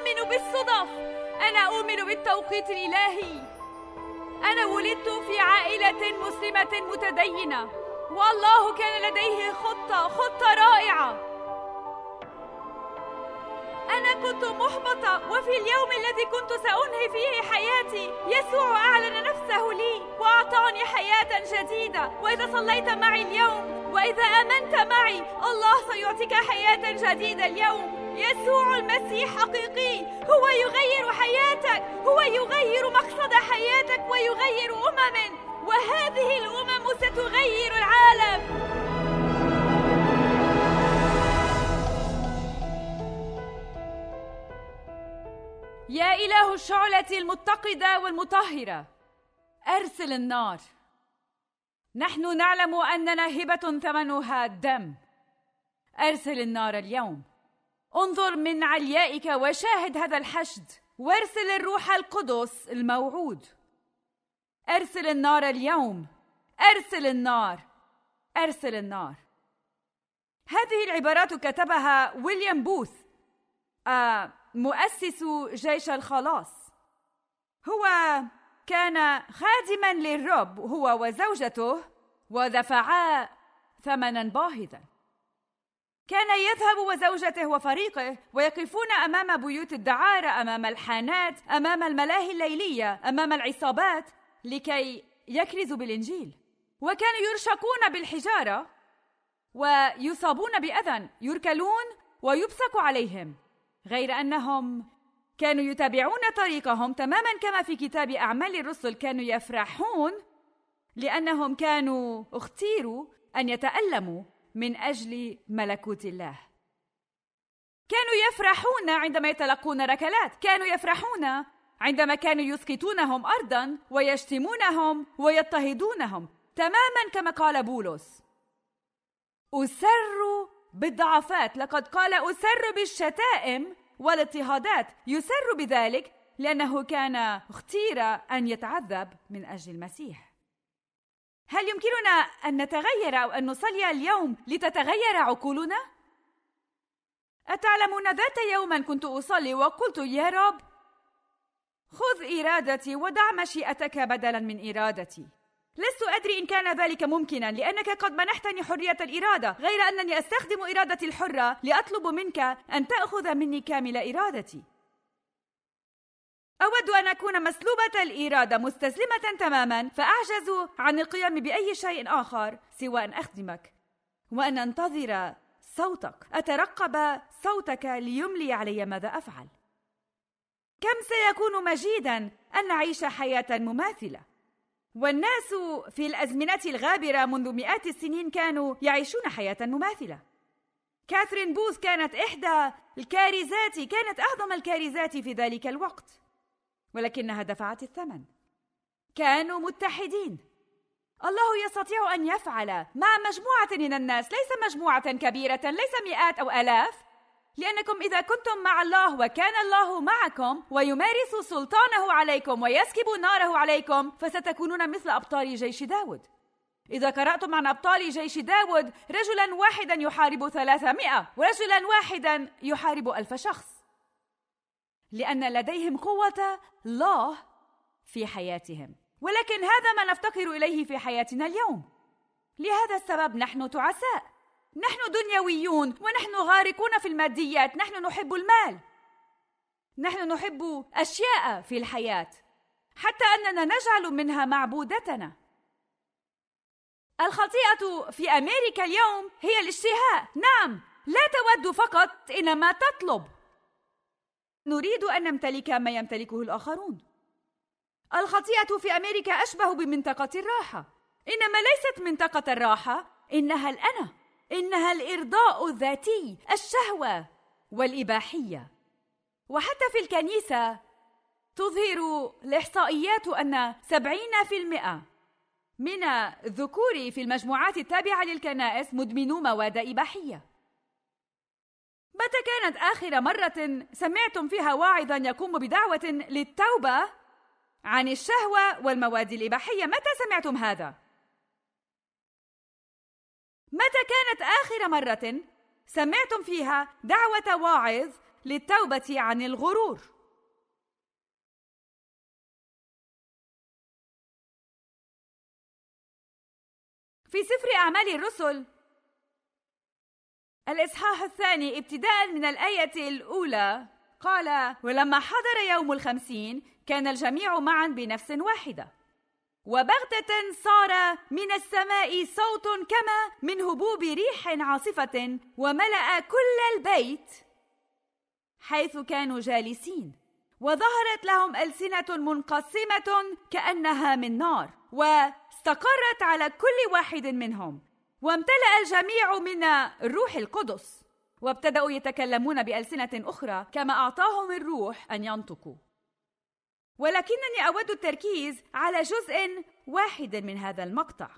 أؤمن بالصدف أنا أؤمن بالتوقيت الإلهي أنا ولدت في عائلة مسلمة متدينة والله كان لديه خطة خطة رائعة أنا كنت محبطة وفي اليوم الذي كنت سأنهي فيه حياتي يسوع أعلن نفسه لي وأعطاني حياة جديدة وإذا صليت معي اليوم وإذا آمنت معي الله سيعطيك حياة جديدة اليوم يسوع المسيح حقيقي هو يغير حياتك هو يغير مقصد حياتك ويغير أمم وهذه الأمم ستغير العالم يا إله الشعلة المتقدة والمطهرة أرسل النار نحن نعلم أننا هبة ثمنها الدم أرسل النار اليوم انظر من عليائك وشاهد هذا الحشد وارسل الروح القدس الموعود ارسل النار اليوم ارسل النار ارسل النار هذه العبارات كتبها ويليام بوث آه، مؤسس جيش الخلاص هو كان خادما للرب هو وزوجته ودفعا ثمنا باهظا كان يذهب وزوجته وفريقه ويقفون امام بيوت الدعاره امام الحانات امام الملاهي الليليه امام العصابات لكي يكرزوا بالانجيل وكانوا يرشقون بالحجاره ويصابون باذى يركلون ويبصق عليهم غير انهم كانوا يتابعون طريقهم تماما كما في كتاب اعمال الرسل كانوا يفرحون لانهم كانوا اختيروا ان يتالموا من اجل ملكوت الله كانوا يفرحون عندما يتلقون ركلات كانوا يفرحون عندما كانوا يسقطونهم ارضا ويشتمونهم ويضطهدونهم تماما كما قال بولس اسر بالضعفات لقد قال اسر بالشتائم والاضطهادات يسر بذلك لانه كان اختير ان يتعذب من اجل المسيح هل يمكننا أن نتغير أو أن نصلي اليوم لتتغير عقولنا؟ أتعلمون ذات يوم كنت أصلي وقلت يا رب خذ إرادتي ودع مشيئتك بدلا من إرادتي لست أدري إن كان ذلك ممكنا لأنك قد منحتني حرية الإرادة غير أنني أستخدم إرادتي الحرة لأطلب منك أن تأخذ مني كامل إرادتي أود أن أكون مسلوبة الإرادة مستسلمة تماما فأعجز عن القيام بأي شيء آخر سوى أن أخدمك وأن أنتظر صوتك أترقب صوتك ليملي علي ماذا أفعل كم سيكون مجيدا أن نعيش حياة مماثلة والناس في الأزمنة الغابرة منذ مئات السنين كانوا يعيشون حياة مماثلة كاثرين بوث كانت إحدى الكارزات كانت أعظم الكارزات في ذلك الوقت ولكنها دفعت الثمن كانوا متحدين الله يستطيع ان يفعل مع مجموعه من الناس ليس مجموعه كبيره ليس مئات او الاف لانكم اذا كنتم مع الله وكان الله معكم ويمارس سلطانه عليكم ويسكب ناره عليكم فستكونون مثل ابطال جيش داود إذا قرأتم عن أبطال جيش داود رجلا واحدا يحارب ثلاثمائة ورجلا واحدا يحارب ألف شخص لأن لديهم قوة الله في حياتهم ولكن هذا ما نفتقر إليه في حياتنا اليوم لهذا السبب نحن تعساء نحن دنيويون ونحن غارقون في الماديات نحن نحب المال نحن نحب أشياء في الحياة حتى أننا نجعل منها معبودتنا الخطيئة في أمريكا اليوم هي الاشتهاء نعم لا تود فقط إنما تطلب نريد أن نمتلك ما يمتلكه الآخرون الخطيئة في أمريكا أشبه بمنطقة الراحة إنما ليست منطقة الراحة إنها الأنا إنها الإرضاء الذاتي الشهوة والإباحية وحتى في الكنيسة تظهر الإحصائيات أن 70% من الذكور في المجموعات التابعة للكنائس مدمنو مواد إباحية متى كانت آخر مرة سمعتم فيها واعظا يقوم بدعوة للتوبة عن الشهوة والمواد الإباحية؟ متى سمعتم هذا؟ متى كانت آخر مرة سمعتم فيها دعوة واعظ للتوبة عن الغرور؟ في سفر أعمال الرسل الإصحاح الثاني ابتداء من الآية الأولى قال ولما حضر يوم الخمسين كان الجميع معا بنفس واحدة وبغتة صار من السماء صوت كما من هبوب ريح عاصفة وملأ كل البيت حيث كانوا جالسين وظهرت لهم ألسنة منقسمة كأنها من نار واستقرت على كل واحد منهم وامتلأ الجميع من الروح القدس وابتدأوا يتكلمون بألسنة أخرى كما أعطاهم الروح أن ينطقوا ولكنني أود التركيز على جزء واحد من هذا المقطع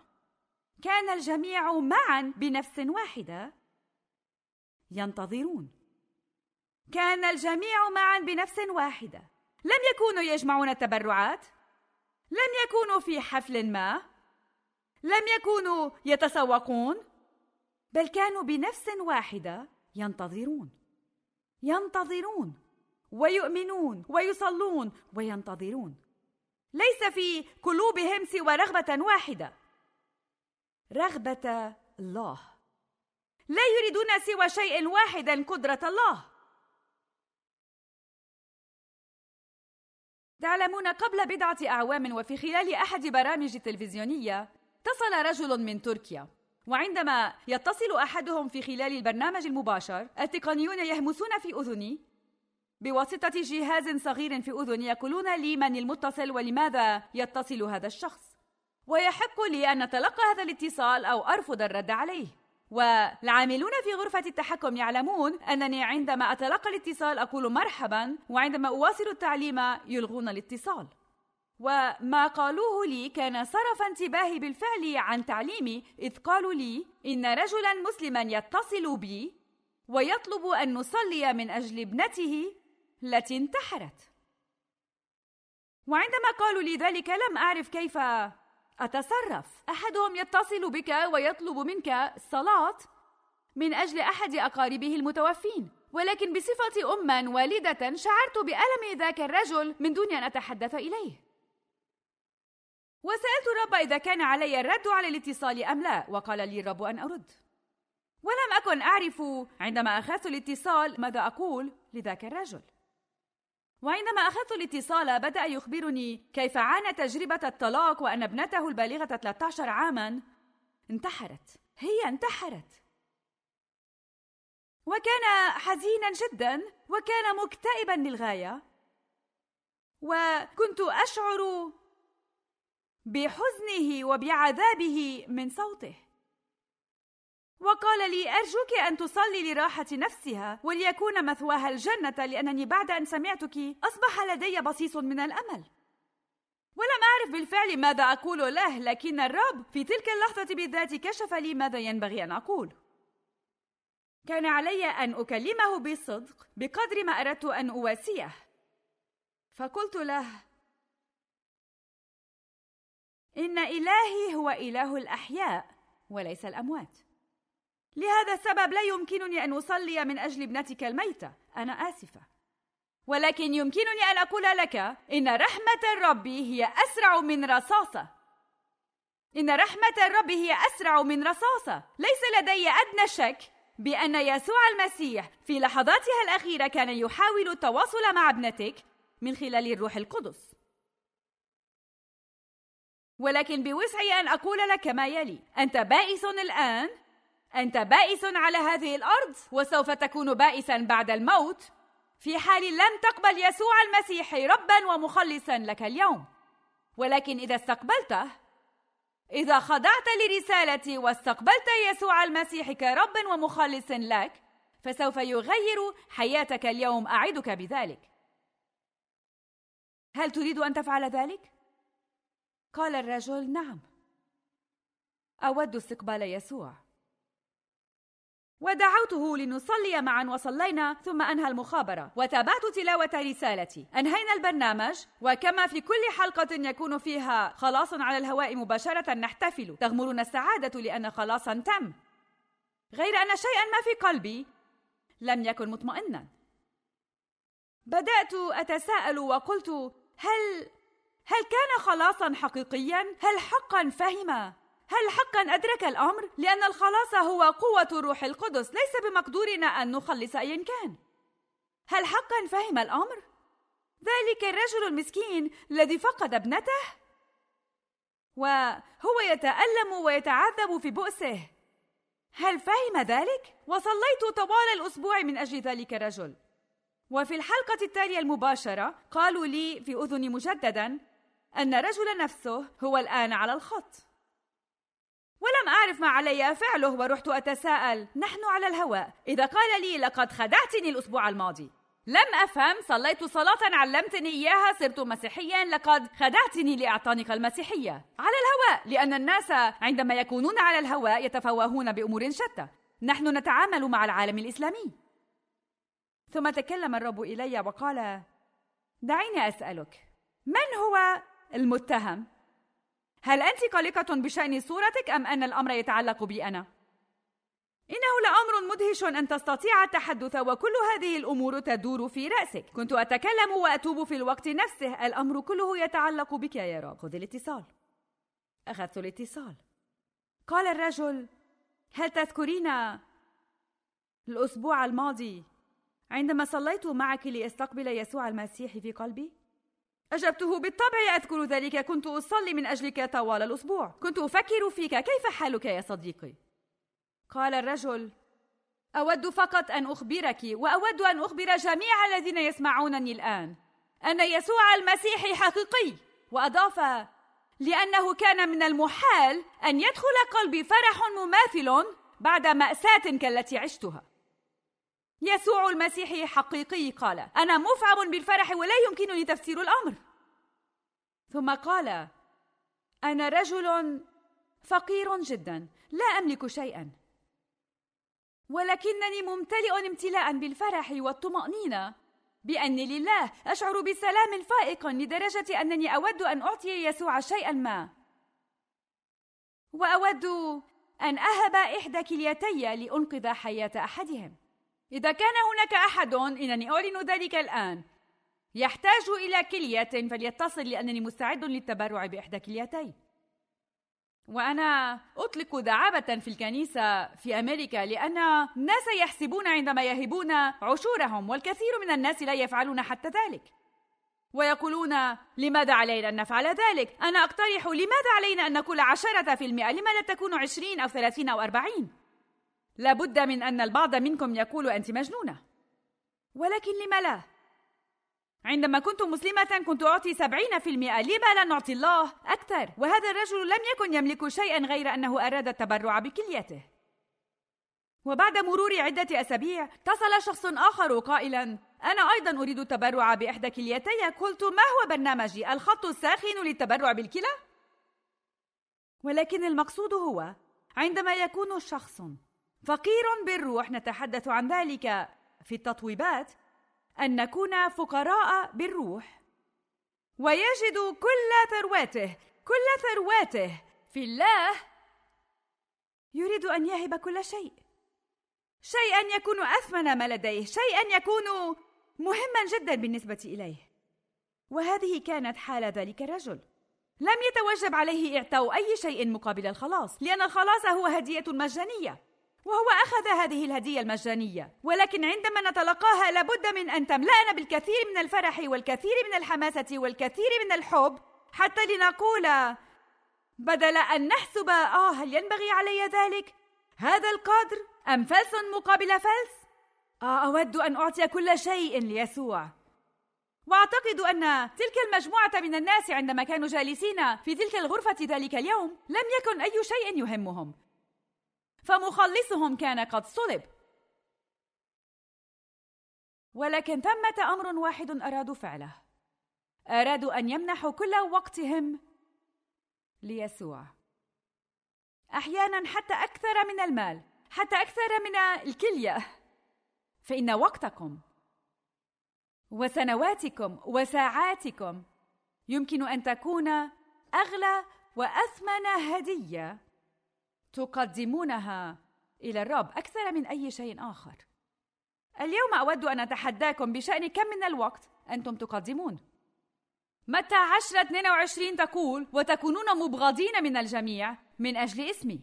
كان الجميع معا بنفس واحدة ينتظرون كان الجميع معا بنفس واحدة لم يكونوا يجمعون التبرعات لم يكونوا في حفل ما لم يكونوا يتسوقون بل كانوا بنفس واحده ينتظرون ينتظرون ويؤمنون ويصلون وينتظرون ليس في قلوبهم سوى رغبه واحده رغبه الله لا يريدون سوى شيء واحد قدره الله تعلمون قبل بضعه اعوام وفي خلال احد برامج تلفزيونيه اتصل رجل من تركيا وعندما يتصل احدهم في خلال البرنامج المباشر التقنيون يهمسون في اذني بواسطه جهاز صغير في اذني يقولون لي من المتصل ولماذا يتصل هذا الشخص ويحق لي ان اتلقى هذا الاتصال او ارفض الرد عليه والعاملون في غرفة التحكم يعلمون أنني عندما أتلقى الاتصال أقول مرحبا وعندما أواصل التعليم يلغون الاتصال وما قالوه لي كان صرف انتباهي بالفعل عن تعليمي إذ قالوا لي إن رجلا مسلما يتصل بي ويطلب أن نصلي من أجل ابنته التي انتحرت وعندما قالوا لي ذلك لم أعرف كيف أتصرف أحدهم يتصل بك ويطلب منك الصلاة من أجل أحد أقاربه المتوفين ولكن بصفتي أما والدة شعرت بألم ذاك الرجل من دون أن أتحدث إليه وسألت الرب إذا كان علي الرد على الاتصال أم لا وقال لي الرب أن أرد ولم أكن أعرف عندما أخذت الاتصال ماذا أقول لذاك الرجل وعندما أخذت الاتصال بدأ يخبرني كيف عانى تجربة الطلاق وأن ابنته البالغة 13 عاما انتحرت هي انتحرت وكان حزينا جدا وكان مكتئبا للغاية وكنت أشعر بحزنه وبعذابه من صوته وقال لي أرجوك أن تصلي لراحة نفسها وليكون مثواها الجنة لأنني بعد أن سمعتك أصبح لدي بصيص من الأمل ولم أعرف بالفعل ماذا أقول له لكن الرب في تلك اللحظة بالذات كشف لي ماذا ينبغي أن أقول كان علي أن أكلمه بصدق بقدر ما أردت أن أواسيه فقلت له ان الهي هو اله الاحياء وليس الاموات لهذا السبب لا يمكنني ان اصلي من اجل ابنتك الميته انا اسفه ولكن يمكنني ان اقول لك ان رحمه الرب هي اسرع من رصاصه ان رحمه الرب هي اسرع من رصاصه ليس لدي ادنى شك بان يسوع المسيح في لحظاتها الاخيره كان يحاول التواصل مع ابنتك من خلال الروح القدس ولكن بوسعي أن أقول لك ما يلي أنت بائس الآن أنت بائس على هذه الأرض وسوف تكون بائسا بعد الموت في حال لم تقبل يسوع المسيح ربا ومخلصا لك اليوم ولكن إذا استقبلته إذا خضعت لرسالتي واستقبلت يسوع المسيح كرب ومخلص لك فسوف يغير حياتك اليوم أعدك بذلك هل تريد أن تفعل ذلك؟ قال الرجل نعم اود استقبال يسوع ودعوته لنصلي معا وصلينا ثم انهى المخابره وتابعت تلاوه رسالتي انهينا البرنامج وكما في كل حلقه يكون فيها خلاص على الهواء مباشره نحتفل تغمرنا السعاده لان خلاصا تم غير ان شيئا ما في قلبي لم يكن مطمئنا بدات اتساءل وقلت هل هل كان خلاصا حقيقيا؟ هل حقا فهم؟ هل حقا أدرك الأمر؟ لأن الخلاص هو قوة الروح القدس ليس بمقدورنا أن نخلص أيا كان هل حقا فهم الأمر؟ ذلك الرجل المسكين الذي فقد ابنته وهو يتألم ويتعذب في بؤسه هل فهم ذلك؟ وصليت طوال الأسبوع من أجل ذلك الرجل وفي الحلقة التالية المباشرة قالوا لي في أذني مجددا أن رجل نفسه هو الآن على الخط ولم أعرف ما علي فعله ورحت أتساءل نحن على الهواء إذا قال لي لقد خدعتني الأسبوع الماضي لم أفهم صليت صلاة علمتني إياها صرت مسيحيا لقد خدعتني لأعطانك المسيحية على الهواء لأن الناس عندما يكونون على الهواء يتفوهون بأمور شتى نحن نتعامل مع العالم الإسلامي ثم تكلم الرب إلي وقال دعيني أسألك من هو المتهم هل أنت قلقة بشأن صورتك أم أن الأمر يتعلق بي أنا؟ إنه لأمر مدهش أن تستطيع التحدث وكل هذه الأمور تدور في رأسك كنت أتكلم وأتوب في الوقت نفسه الأمر كله يتعلق بك يا رب خذ الاتصال أخذت الاتصال قال الرجل هل تذكرين الأسبوع الماضي عندما صليت معك لأستقبل يسوع المسيح في قلبي؟ أجبته بالطبع أذكر ذلك كنت أصلي من أجلك طوال الأسبوع كنت أفكر فيك كيف حالك يا صديقي قال الرجل أود فقط أن أخبرك وأود أن أخبر جميع الذين يسمعونني الآن أن يسوع المسيح حقيقي وأضاف لأنه كان من المحال أن يدخل قلبي فرح مماثل بعد مأساة كالتي عشتها يسوع المسيحي حقيقي قال انا مفعم بالفرح ولا يمكنني تفسير الامر ثم قال انا رجل فقير جدا لا املك شيئا ولكنني ممتلئ امتلاء بالفرح والطمانينه باني لله اشعر بسلام فائق لدرجه انني اود ان اعطي يسوع شيئا ما واود ان اهب احدى كليتي لانقذ حياه احدهم إذا كان هناك أحد إنني أعلن ذلك الآن يحتاج إلى كلية فليتصل لأنني مستعد للتبرع بإحدى كليتي وأنا أطلق دعابة في الكنيسة في أمريكا لأن الناس يحسبون عندما يهبون عشورهم والكثير من الناس لا يفعلون حتى ذلك ويقولون لماذا علينا أن نفعل ذلك؟ أنا أقترح لماذا علينا أن نقول عشرة في المئة؟ لما لا تكون عشرين أو ثلاثين أو أربعين؟ لابد من ان البعض منكم يقول انت مجنونه ولكن لم لا عندما كنت مسلمة كنت أعطي سبعين في المئة لما لا نعطي الله أكثر وهذا الرجل لم يكن يملك شيئا غير أنه أراد التبرع بكليته وبعد مرور عدة أسابيع اتصل شخص آخر قائلا أنا أيضا أريد التبرع بإحدى كليتي قلت ما هو برنامجي الخط الساخن للتبرع بالكلى؟ ولكن المقصود هو عندما يكون شخص فقير بالروح نتحدث عن ذلك في التطويبات ان نكون فقراء بالروح ويجد كل ثروته كل ثروته في الله يريد ان يهب كل شيء شيئا يكون اثمن ما لديه شيئا يكون مهما جدا بالنسبه اليه وهذه كانت حال ذلك الرجل لم يتوجب عليه اعطاء اي شيء مقابل الخلاص لان الخلاص هو هديه مجانيه وهو أخذ هذه الهدية المجانية ولكن عندما نتلقاها لابد من أن تملأنا بالكثير من الفرح والكثير من الحماسة والكثير من الحب حتى لنقول بدل أن نحسب آه هل ينبغي علي ذلك؟ هذا القدر أم فلس مقابل فلس؟ آه أود أن أعطي كل شيء ليسوع واعتقد ان تلك المجموعه من الناس عندما كانوا جالسين في تلك الغرفه ذلك اليوم لم يكن اي شيء يهمهم فمخلصهم كان قد صلب ولكن ثمه امر واحد ارادوا فعله ارادوا ان يمنحوا كل وقتهم ليسوع احيانا حتى اكثر من المال حتى اكثر من الكليه فان وقتكم وسنواتكم وساعاتكم يمكن ان تكون اغلى واثمن هديه تقدمونها الى الرب اكثر من اي شيء اخر اليوم اود ان اتحداكم بشان كم من الوقت انتم تقدمون متى 10 22 تقول وتكونون مبغضين من الجميع من اجل اسمي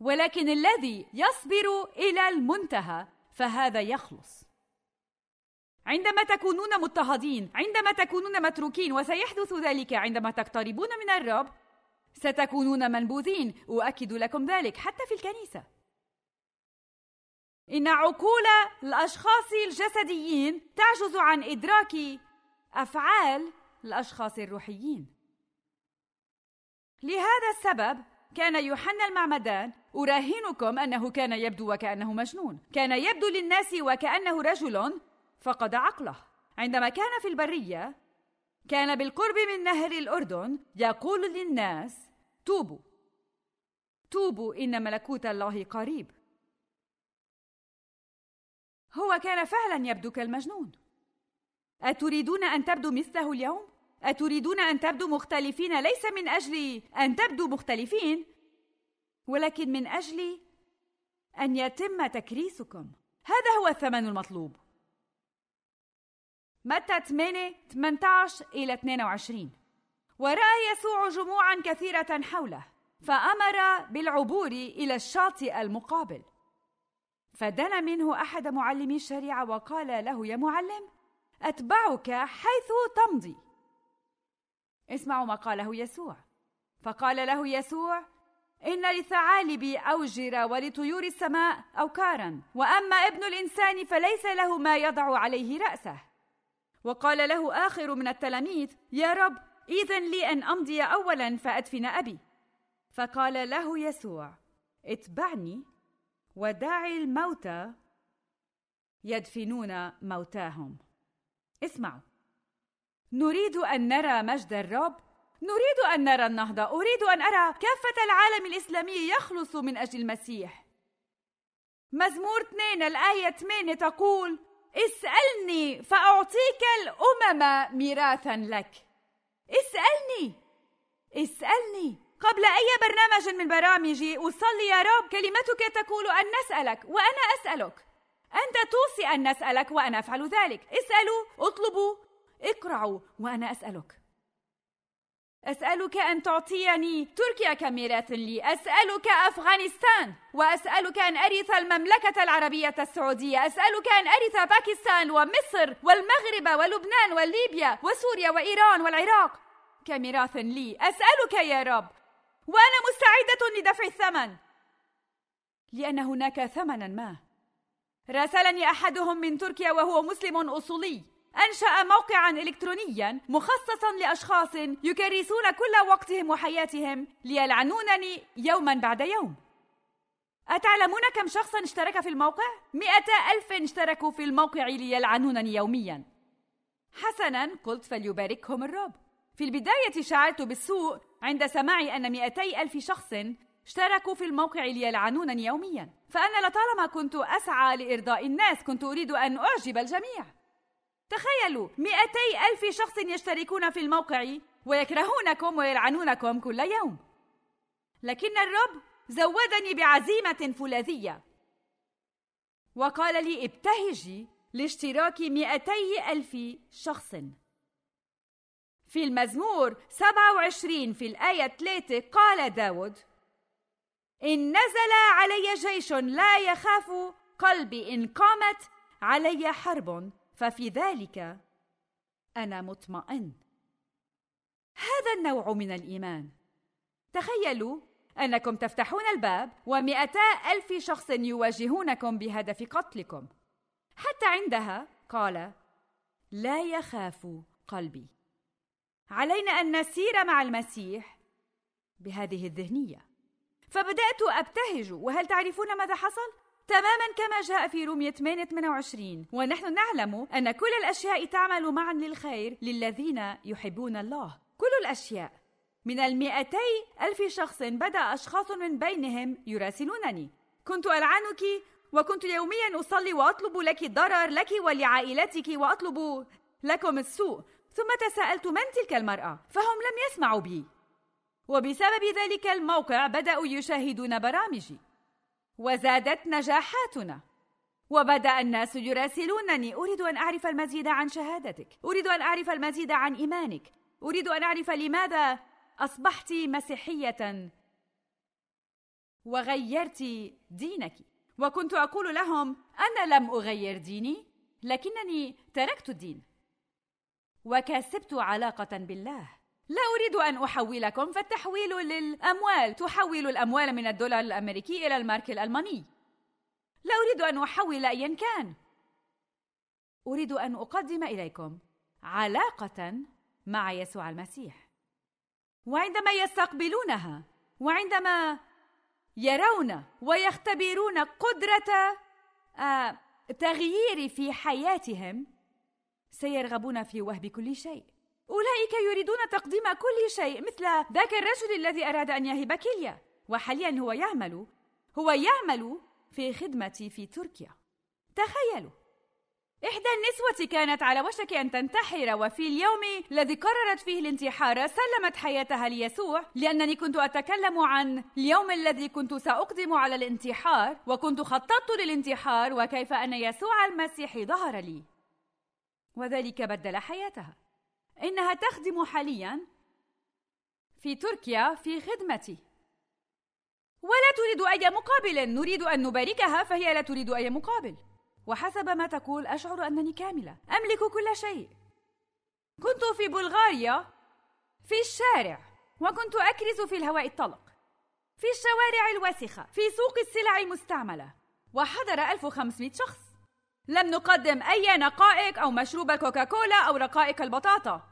ولكن الذي يصبر الى المنتهى فهذا يخلص عندما تكونون مضطهدين عندما تكونون متروكين وسيحدث ذلك عندما تقتربون من الرب ستكونون منبوذين أؤكد لكم ذلك حتى في الكنيسة إن عقول الأشخاص الجسديين تعجز عن إدراك أفعال الأشخاص الروحيين لهذا السبب كان يوحنا المعمدان أراهنكم أنه كان يبدو وكأنه مجنون كان يبدو للناس وكأنه رجل فقد عقله عندما كان في البرية كان بالقرب من نهر الأردن يقول للناس توبوا توبوا إن ملكوت الله قريب هو كان فعلا يبدو كالمجنون أتريدون أن تبدو مثله اليوم؟ أتريدون أن تبدو مختلفين ليس من أجل أن تبدو مختلفين ولكن من أجل أن يتم تكريسكم هذا هو الثمن المطلوب متى 8 18 إلى 22 ورأى يسوع جموعا كثيرة حوله فأمر بالعبور إلى الشاطئ المقابل فدنا منه أحد معلمي الشريعة وقال له يا معلم أتبعك حيث تمضي اسمعوا ما قاله يسوع فقال له يسوع إن لثعالب أوجر ولطيور السماء أوكارا وأما ابن الإنسان فليس له ما يضع عليه رأسه وقال له آخر من التلاميذ يا رب إذا لي أن أمضي أولا فأدفن أبي فقال له يسوع اتبعني ودع الموتى يدفنون موتاهم اسمعوا نريد ان نرى مجد الرب نريد ان نرى النهضه اريد ان ارى كافه العالم الاسلامي يخلص من اجل المسيح مزمور 2 الايه 8 تقول اسألني فأعطيك الأمم ميراثا لك اسألني اسألني قبل أي برنامج من برامجي أصلي يا رب كلمتك تقول أن نسألك وأنا أسألك أنت توصي أن نسألك وأنا أفعل ذلك اسألوا اطلبوا اقرعوا وأنا أسألك أسألك أن تعطيني تركيا كميراث لي أسألك أفغانستان وأسألك أن أرث المملكة العربية السعودية أسألك أن أرث باكستان ومصر والمغرب ولبنان وليبيا وسوريا وإيران والعراق كميراث لي أسألك يا رب وأنا مستعدة لدفع الثمن لأن هناك ثمنا ما راسلني أحدهم من تركيا وهو مسلم أصولي أنشأ موقعا إلكترونيا مخصصا لأشخاص يكرسون كل وقتهم وحياتهم ليلعنونني يوما بعد يوم أتعلمون كم شخص اشترك في الموقع؟ مئة ألف اشتركوا في الموقع ليلعنونني يوميا حسنا قلت فليباركهم الرب في البداية شعرت بالسوء عند سماعي أن مئتي ألف شخص اشتركوا في الموقع ليلعنونني يوميا فأنا لطالما كنت أسعى لإرضاء الناس كنت أريد أن أعجب الجميع تخيلوا 200 ألف شخص يشتركون في الموقع ويكرهونكم ويلعنونكم كل يوم لكن الرب زودني بعزيمة فولاذية وقال لي ابتهجي لاشتراك 200 ألف شخص في المزمور 27 في الآية 3 قال داود إن نزل علي جيش لا يخاف قلبي إن قامت علي حرب ففي ذلك انا مطمئن هذا النوع من الايمان تخيلوا انكم تفتحون الباب ومئتا الف شخص يواجهونكم بهدف قتلكم حتى عندها قال لا يخاف قلبي علينا ان نسير مع المسيح بهذه الذهنيه فبدات ابتهج وهل تعرفون ماذا حصل تماما كما جاء في رومية 8 28 ونحن نعلم أن كل الأشياء تعمل معا للخير للذين يحبون الله كل الأشياء من المئتي ألف شخص بدأ أشخاص من بينهم يراسلونني كنت ألعنك وكنت يوميا أصلي وأطلب لك الضرر لك ولعائلتك وأطلب لكم السوء ثم تساءلت من تلك المرأة فهم لم يسمعوا بي وبسبب ذلك الموقع بدأوا يشاهدون برامجي وزادت نجاحاتنا وبدا الناس يراسلونني اريد ان اعرف المزيد عن شهادتك اريد ان اعرف المزيد عن ايمانك اريد ان اعرف لماذا اصبحت مسيحيه وغيرت دينك وكنت اقول لهم انا لم اغير ديني لكنني تركت الدين وكسبت علاقه بالله لا أريد أن أحولكم فالتحويل للأموال تحول الأموال من الدولار الأمريكي إلى المارك الألماني لا أريد أن أحول أيا كان أريد أن أقدم إليكم علاقة مع يسوع المسيح وعندما يستقبلونها وعندما يرون ويختبرون قدرة آه، تغيير في حياتهم سيرغبون في وهب كل شيء أولئك يريدون تقديم كل شيء مثل ذاك الرجل الذي أراد أن يهب كلية وحاليا هو يعمل هو يعمل في خدمتي في تركيا تخيلوا إحدى النسوة كانت على وشك أن تنتحر وفي اليوم الذي قررت فيه الانتحار سلمت حياتها ليسوع لأنني كنت أتكلم عن اليوم الذي كنت سأقدم على الانتحار وكنت خططت للانتحار وكيف أن يسوع المسيح ظهر لي وذلك بدل حياتها إنها تخدم حاليا في تركيا في خدمتي ولا تريد أي مقابل نريد أن نباركها فهي لا تريد أي مقابل وحسب ما تقول أشعر أنني كاملة أملك كل شيء كنت في بلغاريا في الشارع وكنت أكرز في الهواء الطلق في الشوارع الوسخة في سوق السلع المستعملة وحضر 1500 شخص لم نقدم أي نقائق أو مشروب الكوكاكولا أو رقائق البطاطا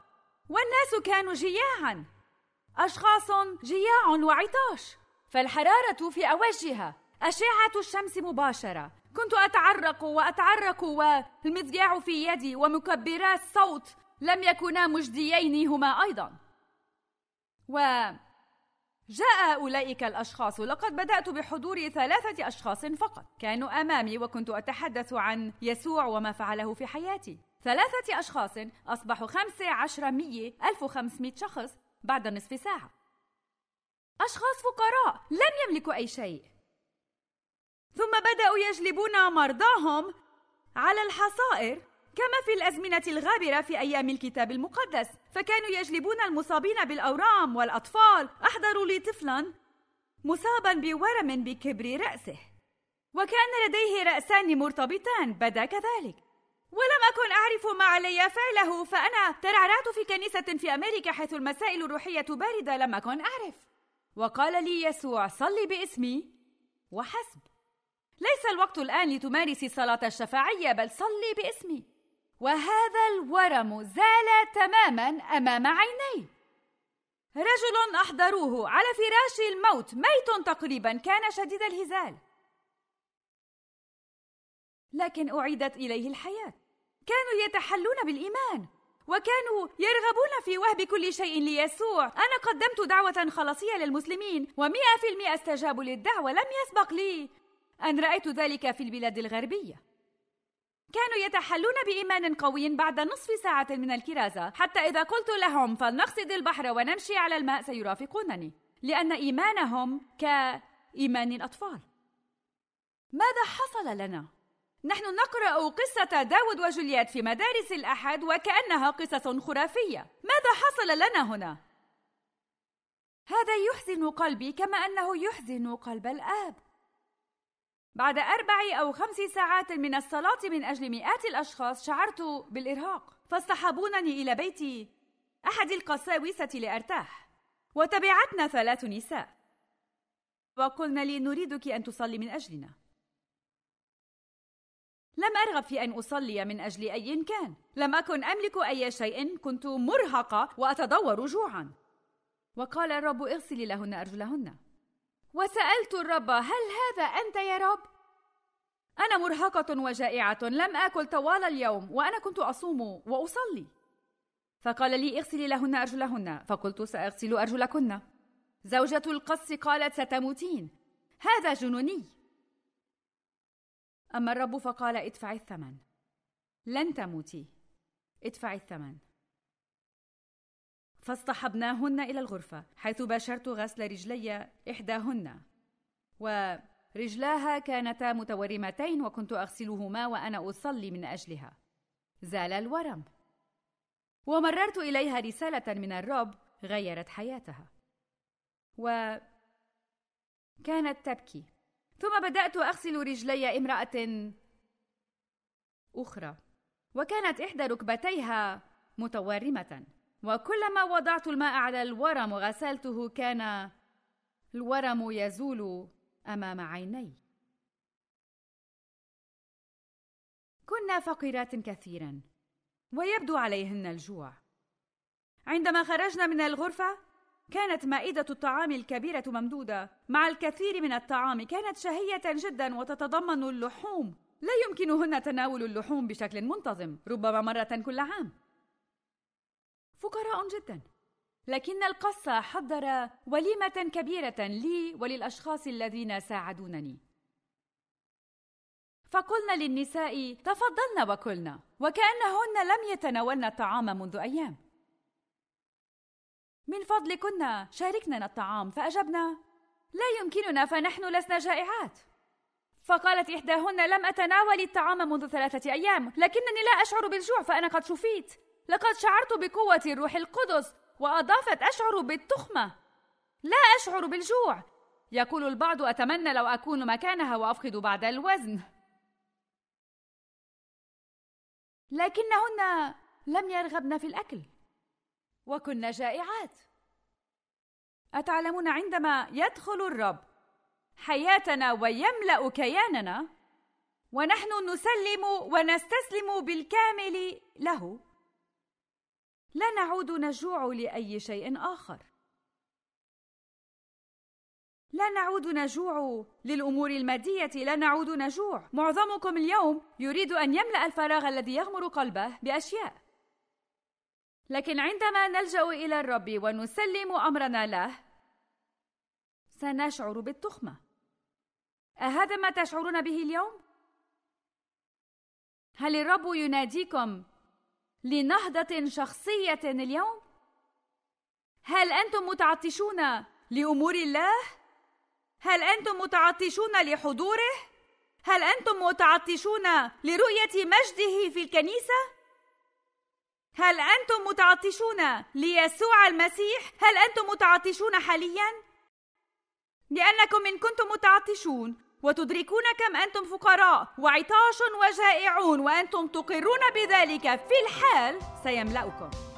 والناس كانوا جياعا أشخاص جياع وعطاش فالحرارة في أوجها أشعة الشمس مباشرة كنت أتعرق وأتعرق والمذياع في يدي ومكبرات صوت لم يكونا مجديين هما أيضا و جاء أولئك الأشخاص لقد بدأت بحضور ثلاثة أشخاص فقط كانوا أمامي وكنت أتحدث عن يسوع وما فعله في حياتي ثلاثة أشخاص أصبحوا خمسة عشر مية ألف وخمسمائة شخص بعد نصف ساعة أشخاص فقراء لم يملكوا أي شيء ثم بدأوا يجلبون مرضاهم على الحصائر كما في الأزمنة الغابرة في أيام الكتاب المقدس فكانوا يجلبون المصابين بالأورام والأطفال أحضروا لي طفلا مصابا بورم بكبر رأسه وكان لديه رأسان مرتبطان بدا كذلك ولم أكن أعرف ما علي فعله فأنا ترعرعت في كنيسة في أمريكا حيث المسائل الروحية باردة لم أكن أعرف وقال لي يسوع صلي باسمي وحسب ليس الوقت الآن لتمارسي الصلاة الشفاعية بل صلي باسمي وهذا الورم زال تماما امام عيني رجل احضروه على فراش الموت ميت تقريبا كان شديد الهزال لكن اعيدت اليه الحياه كانوا يتحلون بالايمان وكانوا يرغبون في وهب كل شيء ليسوع أنا قدمت دعوة خلاصية للمسلمين ومئة في المئة استجابوا للدعوة لم يسبق لي أن رأيت ذلك في البلاد الغربية كانوا يتحلون بإيمان قوي بعد نصف ساعة من الكرازة حتى إذا قلت لهم فلنقصد البحر ونمشي على الماء سيرافقونني لأن إيمانهم كإيمان الأطفال ماذا حصل لنا؟ نحن نقرأ قصة داود وجولييت في مدارس الأحد وكأنها قصص خرافية ماذا حصل لنا هنا؟ هذا يحزن قلبي كما أنه يحزن قلب الآب بعد أربع أو خمس ساعات من الصلاة من أجل مئات الأشخاص شعرت بالإرهاق فاصطحبونني إلى بيتي أحد القساوسة لأرتاح وتبعتنا ثلاث نساء وقلن لي نريدك أن تصلي من أجلنا لم أرغب في أن أصلي من أجل أي كان لم أكن أملك أي شيء كنت مرهقة وأتضور جوعا وقال الرب اغسلي لهن أرجلهن وسالت الرب هل هذا انت يا رب انا مرهقه وجائعه لم اكل طوال اليوم وانا كنت اصوم واصلي فقال لي اغسلي لهن ارجلهن فقلت ساغسل ارجلكن زوجة القص قالت ستموتين هذا جنوني أما الرب فقال ادفعي الثمن لن تموتي ادفعي الثمن فاصطحبناهن إلى الغرفة حيث باشرت غسل رجلي إحداهن ورجلاها كانتا متورمتين وكنت أغسلهما وأنا أصلي من أجلها زال الورم ومررت إليها رسالة من الرب غيرت حياتها و كانت تبكي ثم بدأت أغسل رجلي امرأة أخرى وكانت إحدى ركبتيها متورمة وكلما وضعت الماء على الورم وغسلته كان الورم يزول امام عيني كنا فقيرات كثيرا ويبدو عليهن الجوع عندما خرجنا من الغرفه كانت مائده الطعام الكبيره ممدوده مع الكثير من الطعام كانت شهيه جدا وتتضمن اللحوم لا يمكنهن تناول اللحوم بشكل منتظم ربما مره كل عام فقراء جدا لكن القصة حضر وليمة كبيرة لي وللأشخاص الذين ساعدونني فقلنا للنساء تفضلن وكلنا وكأنهن لم يتناولن الطعام منذ أيام من فضلكن شاركنا الطعام فأجبنا لا يمكننا فنحن لسنا جائعات فقالت إحداهن لم أتناول الطعام منذ ثلاثة أيام لكنني لا أشعر بالجوع فأنا قد شفيت لقد شعرت بقوة الروح القدس وأضافت أشعر بالتخمة لا أشعر بالجوع يقول البعض أتمنى لو أكون مكانها وأفقد بعض الوزن لكنهن لم يرغبن في الأكل وكن جائعات أتعلمون عندما يدخل الرب حياتنا ويملأ كياننا ونحن نسلم ونستسلم بالكامل له لا نعود نجوع لأي شيء آخر لا نعود نجوع للأمور المادية لا نعود نجوع معظمكم اليوم يريد أن يملأ الفراغ الذي يغمر قلبه بأشياء لكن عندما نلجأ إلى الرب ونسلم أمرنا له سنشعر بالتخمة أهذا ما تشعرون به اليوم؟ هل الرب يناديكم لنهضة شخصية اليوم؟ هل أنتم متعطشون لأمور الله؟ هل أنتم متعطشون لحضوره؟ هل أنتم متعطشون لرؤية مجده في الكنيسة؟ هل أنتم متعطشون ليسوع المسيح؟ هل أنتم متعطشون حالياً؟ لأنكم إن كنتم متعطشون وتدركون كم أنتم فقراء وعطاش وجائعون وأنتم تقرون بذلك في الحال سيملأكم